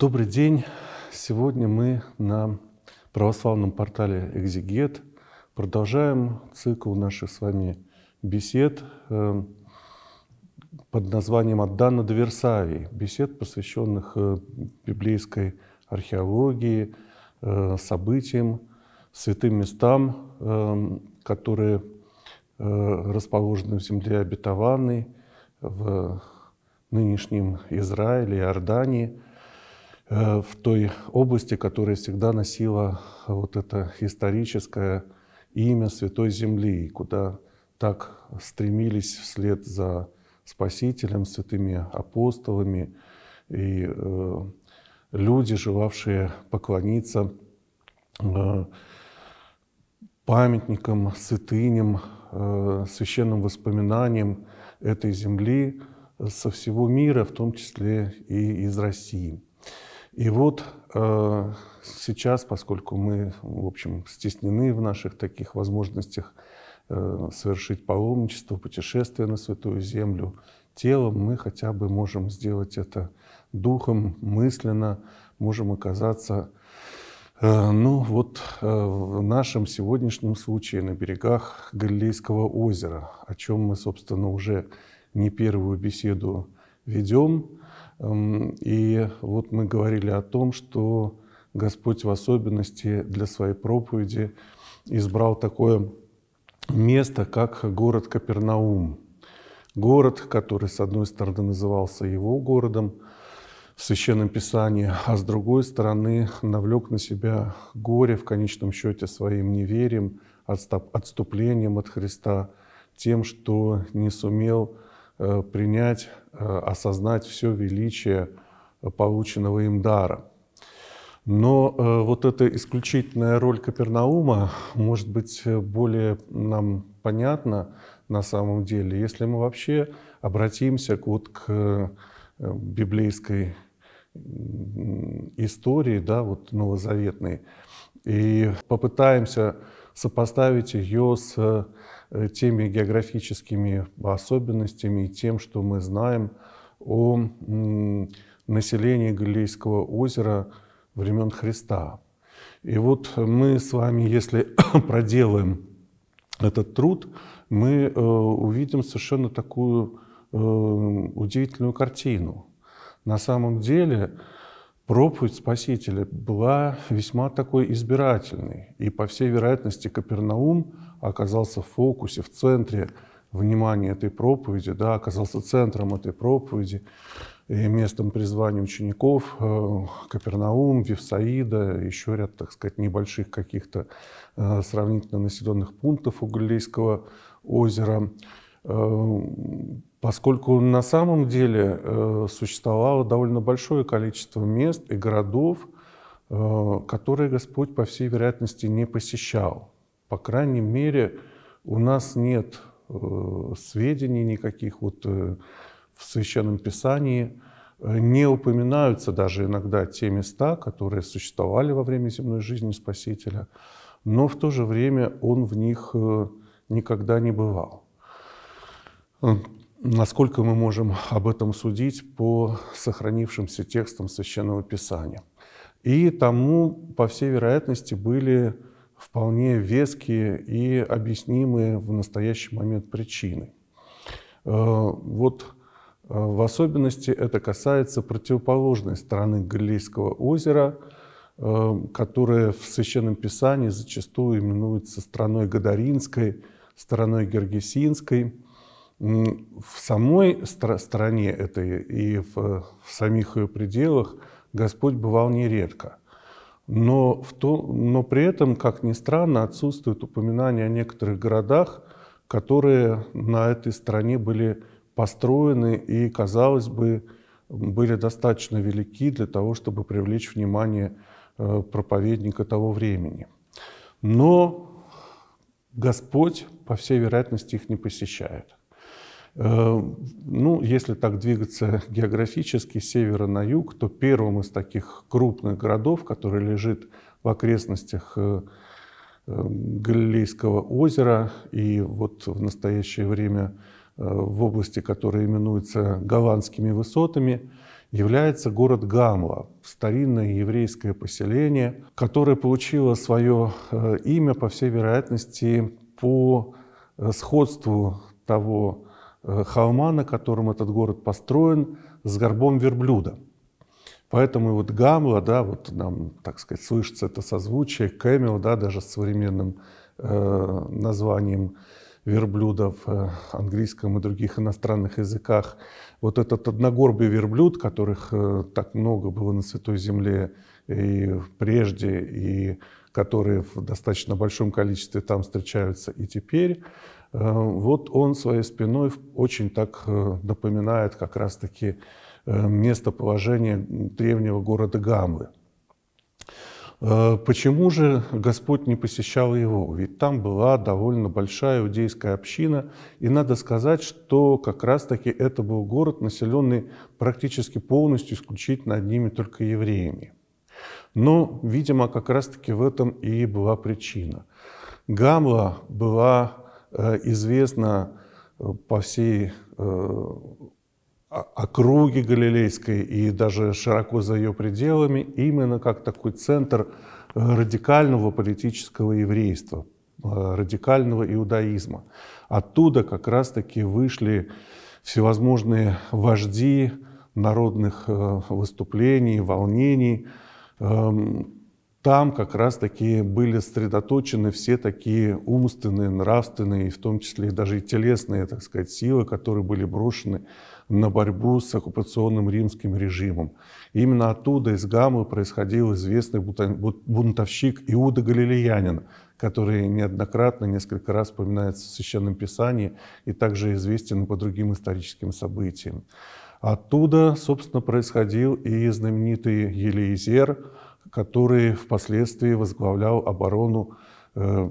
Добрый день. Сегодня мы на православном портале «Экзигет» продолжаем цикл наших с вами бесед эм, под названием «Отдана до Версавии». Бесед, посвященных э, библейской археологии, э, событиям, святым местам, эм, которые э, расположены в земле обетованной, в нынешнем Израиле, и Иордании – Э, в той области, которая всегда носила э, вот это историческое имя Святой Земли, куда так стремились вслед за Спасителем, святыми апостолами и э, люди, желавшие поклониться э, памятникам, святыням, э, священным воспоминаниям этой земли со всего мира, в том числе и из России. И вот э, сейчас, поскольку мы, в общем, стеснены в наших таких возможностях э, совершить паломничество, путешествие на Святую Землю телом, мы хотя бы можем сделать это духом, мысленно, можем оказаться, э, ну вот э, в нашем сегодняшнем случае на берегах Галилейского озера, о чем мы, собственно, уже не первую беседу ведем Эм, и вот мы говорили о том, что Господь в особенности для своей проповеди избрал такое место, как город Капернаум. Город, который, с одной стороны, назывался его городом в Священном Писании, а с другой стороны, навлек на себя горе, в конечном счете, своим неверием, отступлением от Христа, тем, что не сумел э, принять Э, осознать все величие полученного им дара. Но э, вот эта исключительная роль Капернаума, может быть, более нам понятна на самом деле, если мы вообще обратимся вот к э, библейской истории, да, вот новозаветной, и попытаемся сопоставить ее с Э, теми географическими особенностями и тем, что мы знаем о населении Галилейского озера времен Христа. И вот мы с вами, если проделаем этот труд, мы э, увидим совершенно такую э, удивительную картину. На самом деле проповедь Спасителя была весьма такой избирательной, и, по всей вероятности, Капернаум оказался в фокусе, в центре внимания этой проповеди, да, оказался центром этой проповеди и местом призвания учеников э, Капернаум, Вифсаида, еще ряд, так сказать, небольших каких-то э, сравнительно населенных пунктов у Галилейского озера. Э, поскольку на самом деле э, существовало довольно большое количество мест и городов, э, которые Господь, по всей вероятности, не посещал. По крайней мере, у нас нет сведений никаких вот в Священном Писании, не упоминаются даже иногда те места, которые существовали во время земной жизни Спасителя, но в то же время он в них никогда не бывал. Э, насколько мы можем об этом судить по сохранившимся текстам Священного Писания. И тому, по всей вероятности, были вполне веские и объяснимые в настоящий момент причины. Э, вот э, в особенности это касается противоположной стороны Галилейского озера, которая в Священном Писании зачастую именуется страной Гадаринской, страной Гергесинской – в самой стране этой и в, в самих ее пределах Господь бывал нередко. Но, в то, но при этом, как ни странно, отсутствует упоминание о некоторых городах, которые на этой стране были построены и, казалось бы, были достаточно велики для того, чтобы привлечь внимание э, проповедника того времени. Но Господь, по всей вероятности, их не посещает. Э, ну, если так двигаться географически с севера на юг, то первым из таких крупных городов, который лежит в окрестностях э, э, Галилейского озера и вот в настоящее время в области, которая именуется Голландскими высотами, является город Гамла, старинное еврейское поселение, которое получило свое имя, по всей вероятности, по сходству того Э, холма, на котором этот город построен, с горбом верблюда. Поэтому вот Гамла, да, вот нам, так сказать, слышится это созвучие, Кэмил, да, даже с современным э, названием верблюдов в э, английском и других иностранных языках. Вот этот одногорбый верблюд, которых э, так много было на Святой Земле и прежде, и которые в достаточно большом количестве там встречаются и теперь, Э, вот он своей спиной очень так э, напоминает как раз-таки э, местоположение древнего города Гамлы. Почему же Господь не посещал его? Ведь там была довольно большая иудейская община, и надо сказать, что как раз-таки это был город, населенный практически полностью исключительно одними только евреями. Но, видимо, как раз-таки в этом и была причина. Гамла была Э, известно э, по всей э, округе Галилейской и даже широко за ее пределами именно как такой центр радикального политического еврейства, радикального иудаизма. Оттуда как раз-таки вышли всевозможные вожди народных выступлений, волнений, эм, там как раз-таки были сосредоточены все такие умственные, нравственные, в том числе даже и телесные, так сказать, силы, которые были брошены на борьбу с оккупационным римским режимом. И именно оттуда, из Гамы, происходил известный бунтовщик Иуда Галилеянин, который неоднократно, несколько раз упоминается в Священном Писании и также известен по другим историческим событиям. Оттуда, собственно, происходил и знаменитый Елеизер, который впоследствии возглавлял оборону э,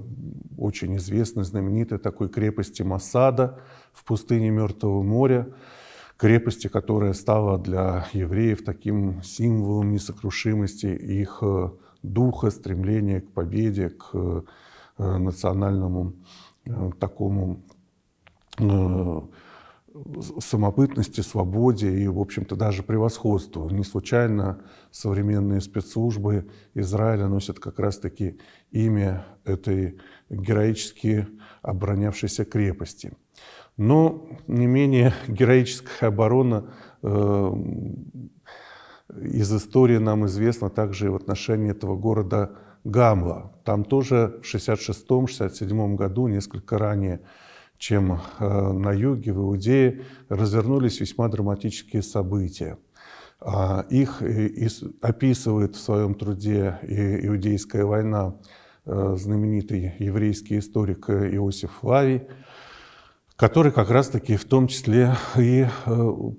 очень известной, знаменитой такой крепости Масада в пустыне Мертвого моря, крепости, которая стала для евреев таким символом несокрушимости их э, духа, стремления к победе, к э, национальному э, такому самобытности, свободе и, в общем-то, даже превосходству. Не случайно современные спецслужбы Израиля носят как раз-таки имя этой героически оборонявшейся крепости. Но, не менее, героическая оборона э, из истории нам известна также и в отношении этого города Гамла. Там тоже в 66-67 году, несколько ранее, чем э, на юге, в Иудее, развернулись весьма драматические события. А, их э, описывает в своем труде «Иудейская война» э, знаменитый еврейский историк Иосиф Флавий, который как раз-таки в том числе и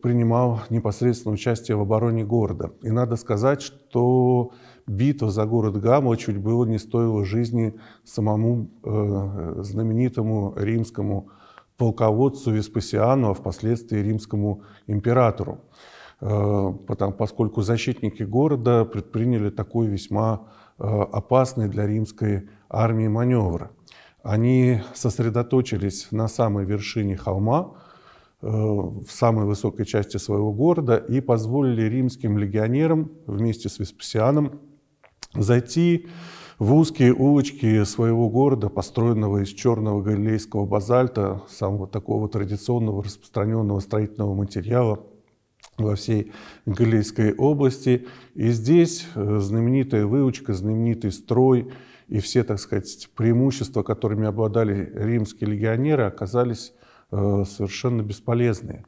принимал непосредственное участие в обороне города. И надо сказать, что битва за город Гамма чуть было не стоила жизни самому знаменитому римскому полководцу Веспасиану, а впоследствии римскому императору, э, потому, поскольку защитники города предприняли такой весьма э, опасный для римской армии маневр. Они сосредоточились на самой вершине холма, э, в самой высокой части своего города и позволили римским легионерам вместе с Веспасианом зайти в узкие улочки своего города, построенного из черного галилейского базальта, самого такого традиционного распространенного строительного материала во всей Галилейской области. И здесь э, знаменитая выучка, знаменитый строй и все, так сказать, преимущества, которыми обладали римские легионеры, оказались э, совершенно бесполезные.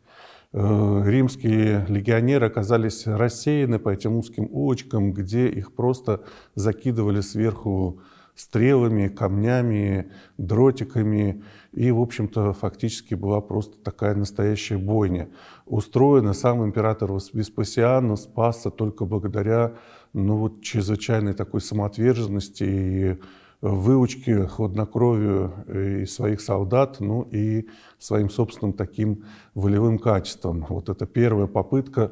Э, римские легионеры оказались рассеяны по этим узким улочкам, где их просто закидывали сверху стрелами, камнями, дротиками. И, в общем-то, фактически была просто такая настоящая бойня. Устроена сам император Веспасиан спасся только благодаря ну, вот, чрезвычайной такой самоотверженности и выучке, хладнокровию э, и своих солдат, ну и своим собственным таким волевым качеством. Вот это первая попытка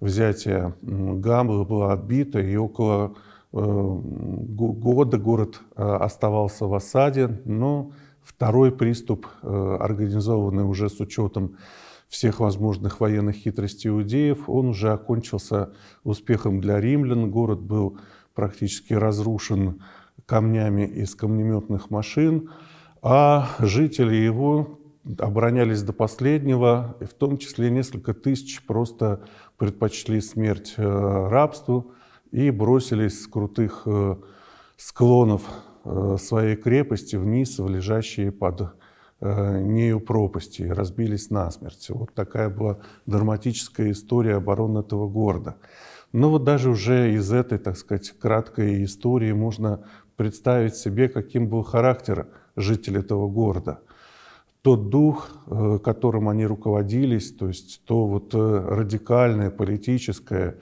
взятия Гамбы была отбита, и около э, года город э, оставался в осаде, но второй приступ, организованный уже с учетом всех возможных военных хитростей иудеев, он уже окончился успехом для римлян. Город был практически разрушен камнями из камнеметных машин, а жители его оборонялись до последнего, и в том числе несколько тысяч просто предпочли смерть э, рабству и бросились с крутых э, склонов э, своей крепости вниз в лежащие под нею пропасти и разбились насмерть. Вот такая была драматическая история обороны этого города. Но вот даже уже из этой, так сказать, краткой истории можно представить себе, каким был характер жителей этого города. Тот дух, э, которым они руководились, то есть то вот э, радикальное политическое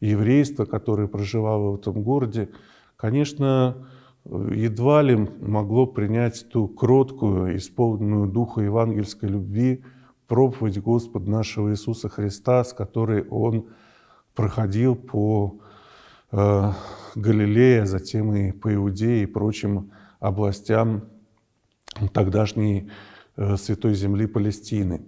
еврейство, которое проживало в этом городе, конечно, едва ли могло принять ту кроткую, исполненную духа евангельской любви проповедь Господа нашего Иисуса Христа, с которой Он проходил по э, Галилея, затем и по Иудее и прочим областям тогдашней э, Святой Земли Палестины.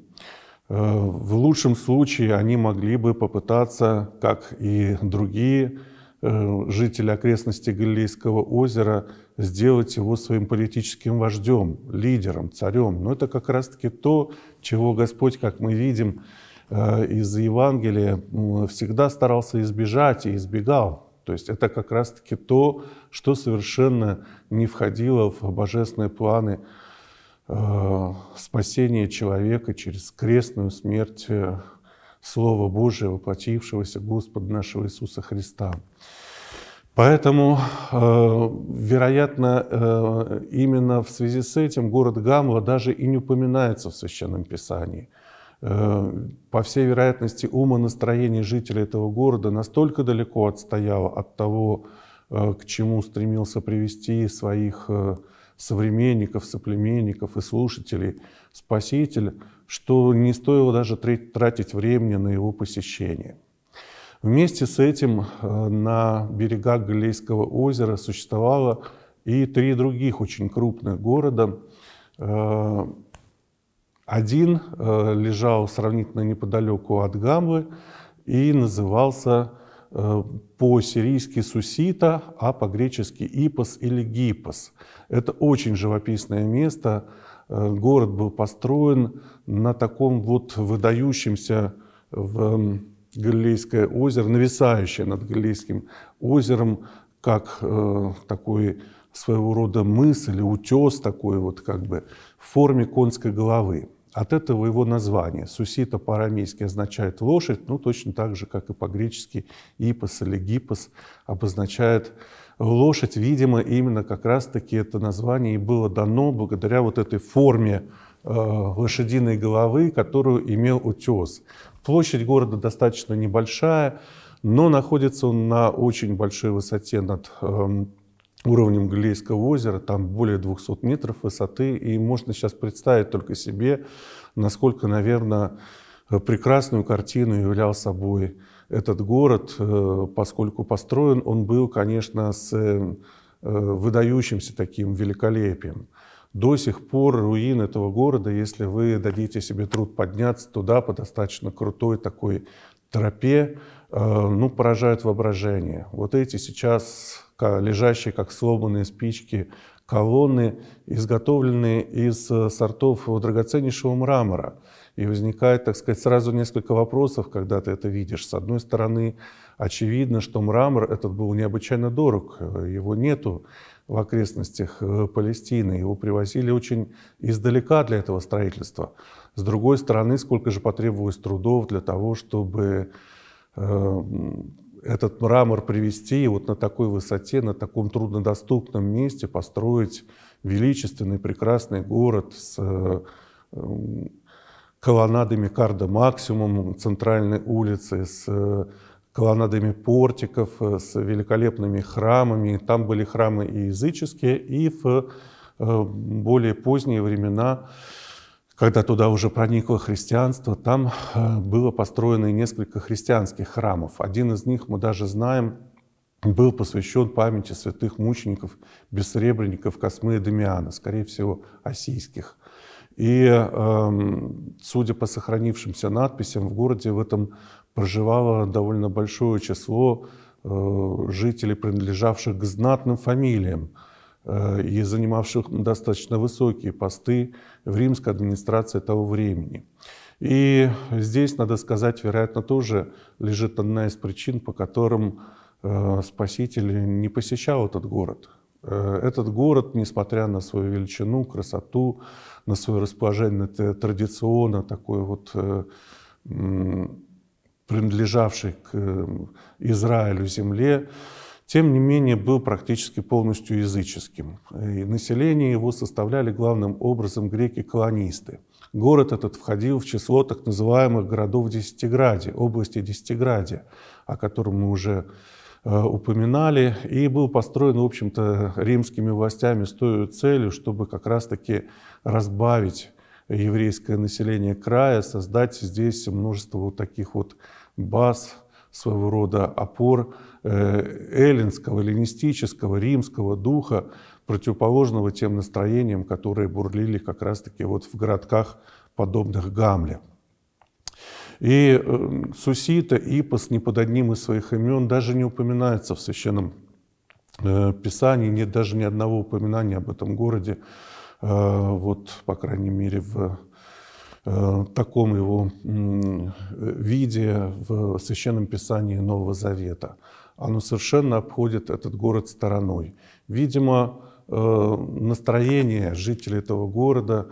Э, в лучшем случае они могли бы попытаться, как и другие э, жители окрестностей Галилейского озера, сделать его своим политическим вождем, лидером, царем. Но это как раз-таки то, чего Господь, как мы видим из Евангелия, всегда старался избежать и избегал. То есть это как раз-таки то, что совершенно не входило в божественные планы э, спасения человека через крестную смерть э, Слова Божия, воплотившегося Господа нашего Иисуса Христа. Поэтому, э, вероятно, э, именно в связи с этим город Гамла даже и не упоминается в Священном Писании – Э, по всей вероятности, умонастроение жителей этого города настолько далеко отстояло от того, э, к чему стремился привести своих э, современников, соплеменников и слушателей спаситель, что не стоило даже тратить времени на его посещение. Вместе с этим на берегах Галилейского озера существовало и три других очень крупных города, один э, лежал сравнительно неподалеку от Гамбы и назывался э, по-сирийски Сусита, а по-гречески Ипос или Гипос. Это очень живописное место. Э, город был построен на таком вот выдающемся в Галилейское озеро, нависающее над Галилейским озером, как такой своего рода мыс или утес такой вот как бы в форме конской головы. От этого его название. Сусита по-арамейски означает лошадь, ну точно так же, как и по-гречески ипос или гипос обозначает лошадь. Видимо, именно как раз-таки это название и было дано благодаря вот этой форме э, лошадиной головы, которую имел утес. Площадь города достаточно небольшая, но находится он на очень большой высоте над эм, уровнем Галилейского озера, там более 200 метров высоты, и можно сейчас представить только себе, насколько, наверное, э, прекрасную картину являл собой этот город, э, поскольку построен он был, конечно, с э, выдающимся таким великолепием. До сих пор руин этого города, если вы дадите себе труд подняться туда по достаточно крутой такой тропе, Э, ну, поражают воображение. Вот эти сейчас лежащие, как сломанные спички, колонны, изготовленные из э, сортов драгоценнейшего мрамора. И возникает, так сказать, сразу несколько вопросов, когда ты это видишь. С одной стороны, очевидно, что мрамор этот был необычайно дорог, э, его нету в окрестностях Палестины, его привозили очень издалека для этого строительства. С другой стороны, сколько же потребовалось трудов для того, чтобы Э, этот мрамор привести и вот на такой высоте, на таком труднодоступном месте построить величественный, прекрасный город с э, э, колоннадами Карда Максимум, центральной улицы, с колоннадами портиков, с великолепными храмами. Там были храмы и языческие, и в более поздние времена когда туда уже проникло христианство, там э, было построено несколько христианских храмов. Один из них, мы даже знаем, был посвящен памяти святых мучеников, бессребренников Космы и Дамиана, скорее всего, осийских. И, эм, судя по сохранившимся надписям, в городе в этом проживало довольно большое число э, жителей, принадлежавших к знатным фамилиям – Э, и занимавших достаточно высокие посты в римской администрации того времени. И здесь, надо сказать, вероятно, тоже лежит одна из причин, по которым э, Спаситель не посещал этот город. Э, этот город, несмотря на свою величину, красоту, на свое расположение традиционно такой вот принадлежавший к Израилю земле, тем не менее был практически полностью языческим. И население его составляли главным образом греки-колонисты. Город этот входил в число так называемых городов Десятиградия, области Десятиградия, о котором мы уже э, упоминали, и был построен, в общем-то, римскими властями с той целью, чтобы как раз-таки разбавить еврейское население края, создать здесь множество вот таких вот баз, своего рода опор, Э, эллинского, эллинистического, римского духа, противоположного тем настроениям, которые бурлили как раз-таки вот в городках, подобных Гамле. И э, Сусита, Ипос ни под одним из своих имен даже не упоминается в Священном э, Писании, нет даже ни одного упоминания об этом городе, вот, по крайней мере, в таком его виде в Священном Писании Нового Завета – оно совершенно обходит этот город стороной. Видимо, э, настроение жителей этого города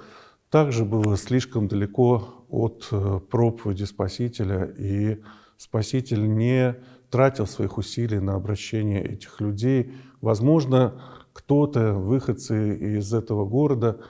также было слишком далеко от э, проповеди Спасителя, и Спаситель не тратил своих усилий на обращение этих людей. Возможно, кто-то, выходцы из этого города,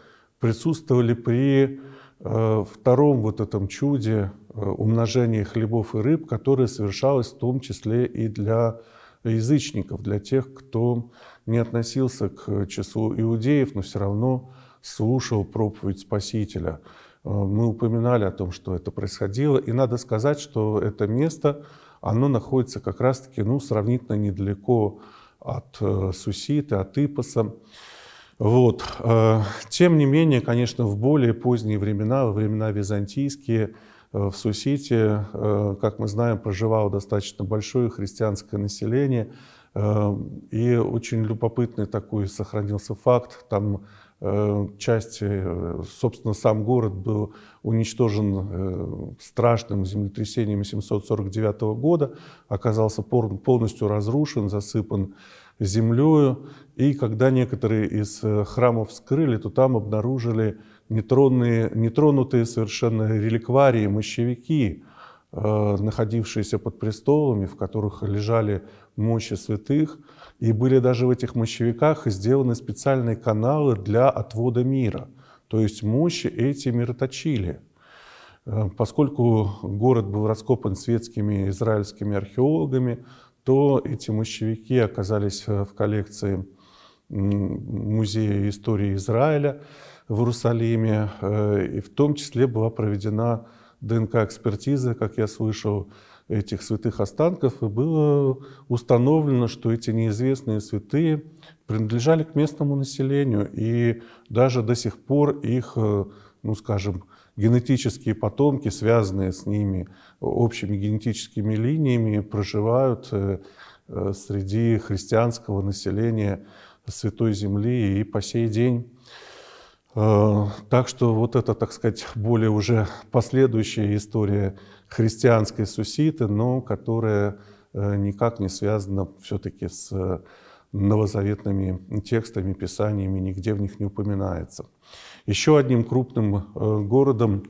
присутствовали при Э, втором вот этом чуде э, умножения хлебов и рыб, которое совершалось в том числе и для язычников, для тех, кто не относился к числу иудеев, но все равно слушал проповедь Спасителя. Э, мы упоминали о том, что это происходило, и надо сказать, что это место, оно находится как раз-таки ну, сравнительно недалеко от Суситы, от Ипоса. Вот. Э, тем не менее, конечно, в более поздние времена, во времена византийские, э, в Сусите, э, как мы знаем, проживало достаточно большое христианское население. И очень любопытный такой сохранился факт. Там часть, собственно, сам город был уничтожен страшным землетрясением 749 года, оказался полностью разрушен, засыпан землею. И когда некоторые из э, храмов вскрыли, то там обнаружили нетронные, нетронутые совершенно реликварии, мощевики, э, находившиеся под престолами, в которых лежали мощи святых. И были даже в этих мощевиках сделаны специальные каналы для отвода мира. То есть мощи эти мироточили. Э, поскольку город был раскопан светскими израильскими археологами, что эти мощевики оказались э, в коллекции Музея истории Израиля в Иерусалиме. Э, и в том числе была проведена ДНК-экспертиза, как я слышал, этих святых останков, и было установлено, что эти неизвестные святые принадлежали к местному населению, и даже до сих пор их, э, ну скажем, генетические потомки, связанные с ними общими генетическими линиями, проживают э, э, среди христианского населения Святой Земли и по сей день. Э, так что вот это, так сказать, более уже последующая история христианской суситы, но которая никак не связана все-таки с новозаветными текстами, писаниями, нигде в них не упоминается. Еще одним крупным э, городом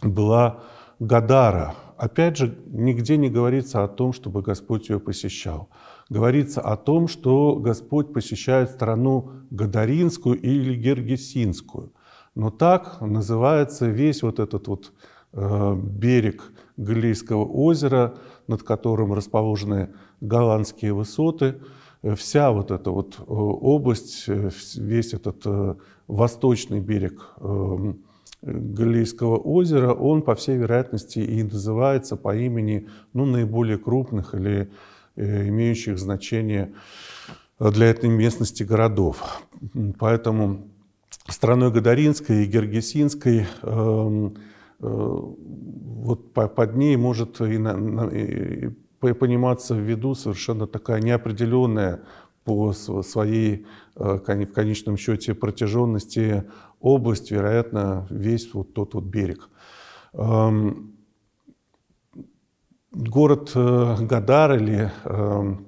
была Гадара. Опять же, нигде не говорится о том, чтобы Господь ее посещал. Говорится о том, что Господь посещает страну Гадаринскую или Гергесинскую. Но так называется весь вот этот вот э, берег Галилейского озера, над которым расположены голландские высоты – Э, вся вот эта вот э, область, э, весь этот восточный берег эм, Галилейского озера, он, по всей вероятности, и называется по имени ну, наиболее крупных или имеющих значение для этой местности городов. Поэтому страной Гадаринской и Гергесинской эм, вот под ней может и пониматься в виду совершенно такая неопределенная по своей, э, в конечном счете, протяженности область, вероятно, весь вот тот вот берег. Эм, город э, Гадар или эм,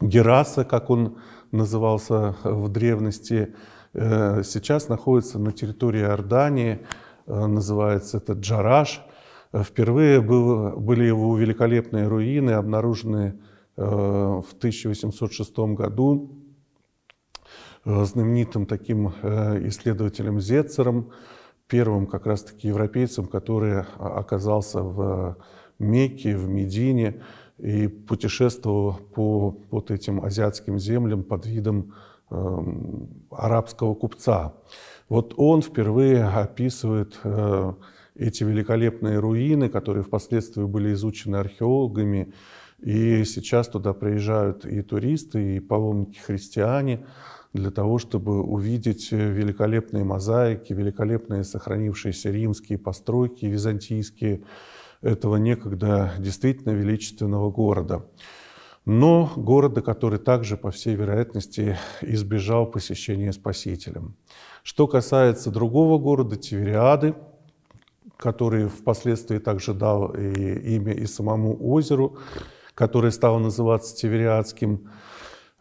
Гераса, как он назывался э, в древности, сейчас находится на территории Ордании, называется это Джараш – Э, впервые был, были его великолепные руины, обнаружены э, в 1806 году э, знаменитым таким исследователем Зецером, первым как раз-таки европейцем, который а, оказался в Мекке, в Медине и путешествовал по вот этим азиатским землям под видом эм, арабского купца. Вот он впервые описывает эти великолепные руины, которые впоследствии были изучены археологами, и сейчас туда приезжают и туристы, и паломники-христиане для того, чтобы увидеть великолепные мозаики, великолепные сохранившиеся римские постройки, византийские, этого некогда действительно величественного города. Но города, который также, по всей вероятности, избежал посещения Спасителем. Что касается другого города, Тивериады, который впоследствии также дал и имя и самому озеру, которое стало называться Тевериадским,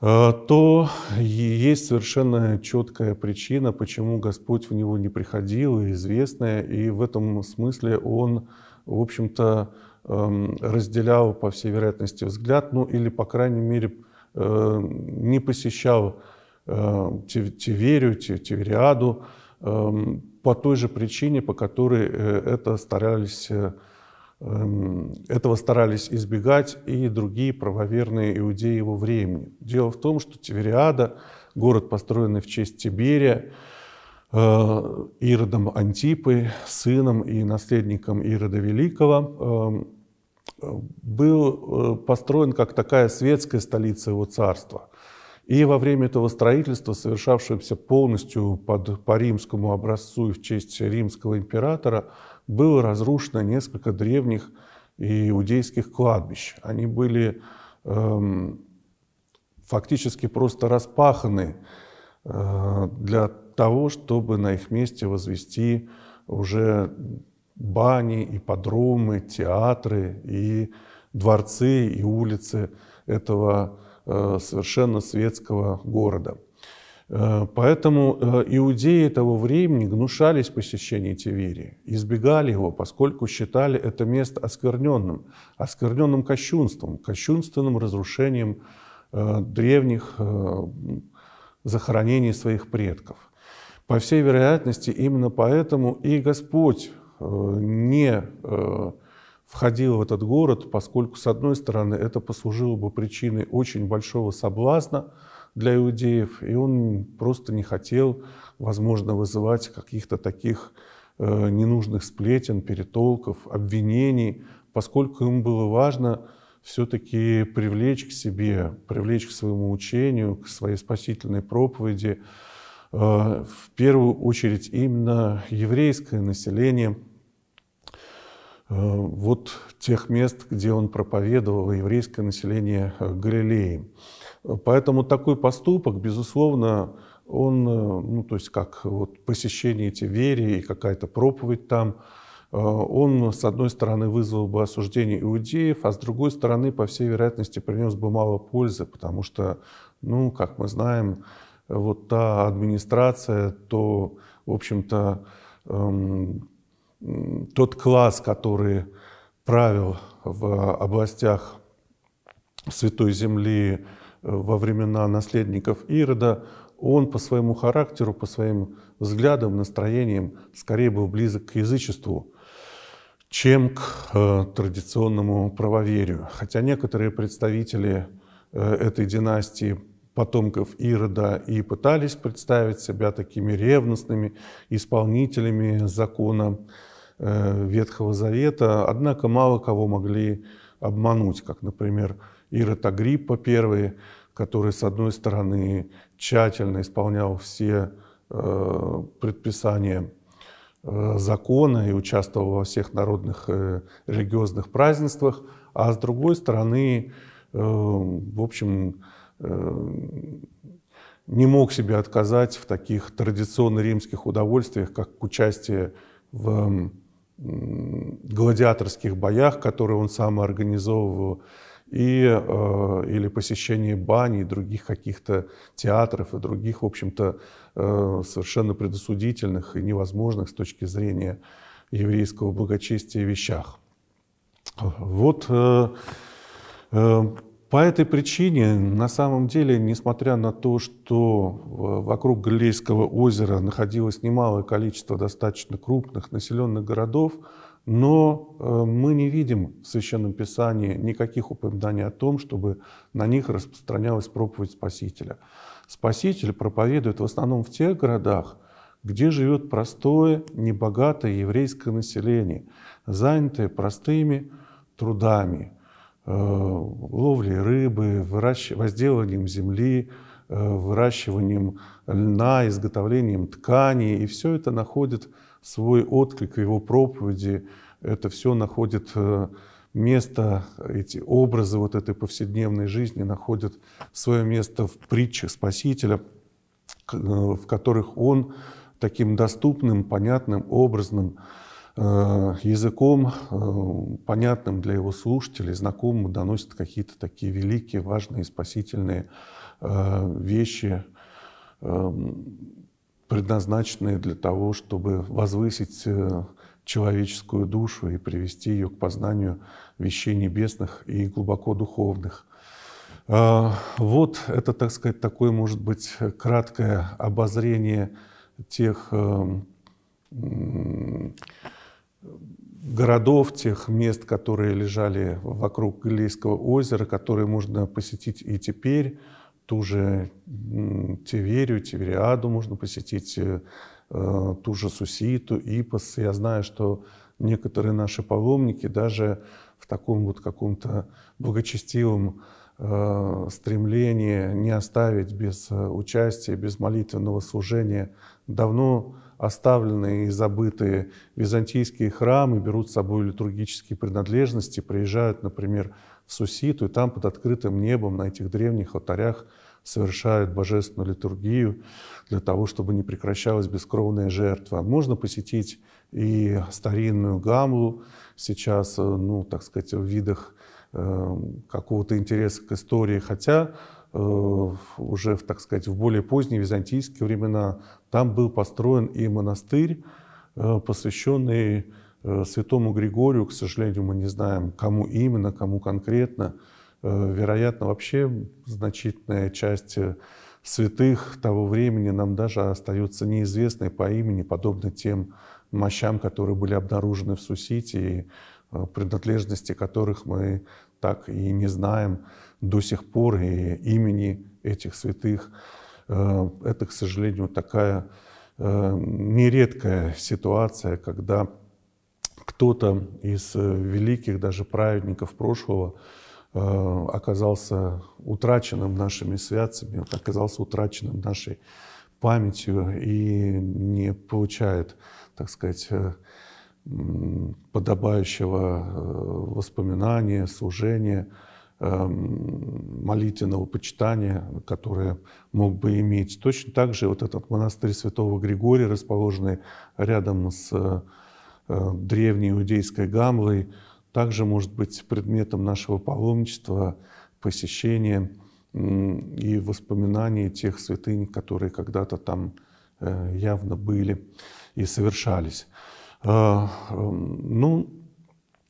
э, то есть совершенно четкая причина, почему Господь в него не приходил, известная, и в этом смысле он, в общем-то, эм, разделял, по всей вероятности, взгляд, ну или, по крайней мере, э, не посещал э, Тиверию, Тивериаду, эм, по той же причине, по которой э, это старались, э, эм, этого старались избегать и другие правоверные иудеи его времени. Дело в том, что Тивериада, город, построенный в честь Тиберия, э, Иродом Антипы, сыном и наследником Ирода Великого, эм, был построен как такая светская столица его царства – и во время этого строительства, совершавшегося полностью под, по римскому образцу и в честь римского императора, было разрушено несколько древних иудейских кладбищ. Они были эм, фактически просто распаханы э, для того, чтобы на их месте возвести уже бани, и подромы, театры и дворцы и улицы этого Э, совершенно светского города. Э, поэтому э, иудеи того времени гнушались посещения Тиверии, избегали его, поскольку считали это место оскверненным, оскверненным кощунством, кощунственным разрушением древних захоронений своих предков. По всей вероятности, именно поэтому и Господь не входил в этот город, поскольку, с одной стороны, это послужило бы причиной очень большого соблазна для иудеев, и он просто не хотел, возможно, вызывать каких-то таких э, ненужных сплетен, перетолков, обвинений, поскольку им было важно все-таки привлечь к себе, привлечь к своему учению, к своей спасительной проповеди, э, в первую очередь именно еврейское население – Э, вот тех мест, где он проповедовал еврейское население э, Галилеи. Поэтому такой поступок, безусловно, он, э, ну, то есть как вот посещение Тиверии и какая-то проповедь там, он, с одной стороны, вызвал бы осуждение иудеев, а с другой стороны, по всей вероятности, принес бы мало пользы, потому что, ну, как мы знаем, вот та администрация, то, в общем-то, эм, тот класс, который правил в э, областях Святой Земли э, во времена наследников Ирода, он по своему характеру, по своим взглядам, настроениям скорее был близок к язычеству, чем к э, традиционному правоверию. Хотя некоторые представители этой династии потомков Ирода и пытались представить себя такими ревностными исполнителями закона, Э, Ветхого Завета, однако мало кого могли обмануть, как, например, Ирод Агриппа I, который, с одной стороны, тщательно исполнял все э, предписания э, закона и участвовал во всех народных религиозных празднествах, а с другой стороны, в общем, не мог себе отказать в таких традиционно римских удовольствиях, как участие в гладиаторских боях, которые он сам организовывал, и, э, или посещение бани и других каких-то театров и других, в общем-то, э, совершенно предосудительных и невозможных с точки зрения еврейского благочестия вещах. Вот э, э по этой причине, на самом деле, несмотря на то, что вокруг Галилейского озера находилось немалое количество достаточно крупных населенных городов, но э, мы не видим в Священном Писании никаких упоминаний о том, чтобы на них распространялась проповедь Спасителя. Спаситель проповедует в основном в тех городах, где живет простое, небогатое еврейское население, занятое простыми трудами, э, выращив... возделыванием земли, э, выращиванием льна, изготовлением тканей. И все это находит свой отклик в его проповеди. Это все находит э, место, эти образы вот этой повседневной жизни находят свое место в притчах Спасителя, э, в которых он таким доступным, понятным, образным Э, языком, э, понятным для его слушателей, знакомым, доносит какие-то такие великие, важные, спасительные э, вещи, предназначенные для того, чтобы возвысить человеческую душу и привести ее к познанию вещей небесных и глубоко духовных. Вот это, так сказать, такое, может быть, краткое обозрение тех городов, тех мест, которые лежали вокруг Галилейского озера, которые можно посетить и теперь. Ту же Тиверию, Тивериаду можно посетить, э, э, ту же Суситу, Ипос. Я знаю, что некоторые наши паломники даже в таком вот каком-то благочестивом э, стремлении не оставить без участия, без молитвенного служения давно оставленные и забытые византийские храмы берут с собой литургические принадлежности, приезжают, например, в Суситу, и там под открытым небом на этих древних алтарях совершают божественную литургию для того, чтобы не прекращалась бескровная жертва. Можно посетить и старинную гамлу сейчас, э, ну, так сказать, в видах эм, какого-то интереса к истории, хотя Э, уже, так сказать, в более поздние византийские времена, там был построен и монастырь, э, посвященный э, святому Григорию, к сожалению, мы не знаем, кому именно, кому конкретно. Вероятно, вообще значительная часть святых того времени нам даже остается неизвестной по имени, подобно тем мощам, которые были обнаружены в Сусите и принадлежности которых мы так и не знаем до сих пор и имени этих святых. Э, это, к сожалению, такая э, нередкая ситуация, когда кто-то из э, великих даже праведников прошлого оказался утраченным нашими святцами, оказался утраченным нашей памятью и не получает, так сказать, подобающего воспоминания, служения. Эм, молитвенного почитания, которое мог бы иметь. Точно так же вот этот монастырь Святого Григория, расположенный рядом с э, древней иудейской Гамлой, также может быть предметом нашего паломничества, посещения и воспоминаний тех святынь, которые когда-то там э, явно были и совершались. Э, эм, ну,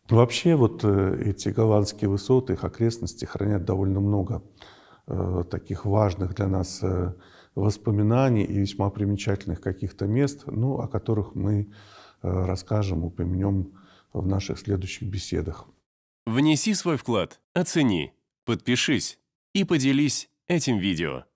Вообще вот э, эти голландские высоты, их окрестности хранят довольно много э, таких важных для нас э, воспоминаний и весьма примечательных каких-то мест, ну, о которых мы э, расскажем, упомянем в наших следующих беседах. Внеси свой вклад, оцени, подпишись и поделись этим видео.